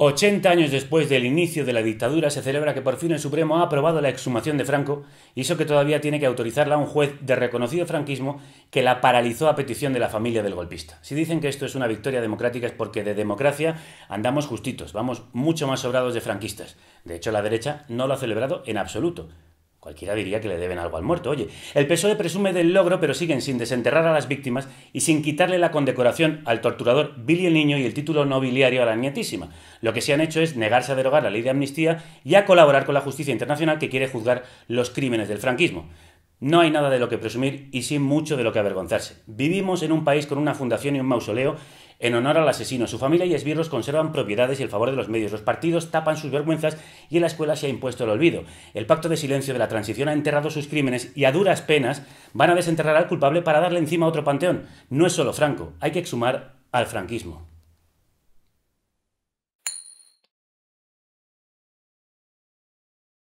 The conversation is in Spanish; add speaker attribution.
Speaker 1: 80 años después del inicio de la dictadura se celebra que por fin el Supremo ha aprobado la exhumación de Franco y eso que todavía tiene que autorizarla un juez de reconocido franquismo que la paralizó a petición de la familia del golpista. Si dicen que esto es una victoria democrática es porque de democracia andamos justitos, vamos mucho más sobrados de franquistas. De hecho la derecha no lo ha celebrado en absoluto. Cualquiera diría que le deben algo al muerto. Oye, el PSOE presume del logro, pero siguen sin desenterrar a las víctimas y sin quitarle la condecoración al torturador Billy el Niño y el título nobiliario a la nietísima. Lo que se han hecho es negarse a derogar la ley de amnistía y a colaborar con la justicia internacional que quiere juzgar los crímenes del franquismo. No hay nada de lo que presumir y sin mucho de lo que avergonzarse. Vivimos en un país con una fundación y un mausoleo en honor al asesino. Su familia y esbirros conservan propiedades y el favor de los medios. Los partidos tapan sus vergüenzas y en la escuela se ha impuesto el olvido. El pacto de silencio de la transición ha enterrado sus crímenes y a duras penas van a desenterrar al culpable para darle encima a otro panteón. No es solo Franco, hay que exhumar al franquismo.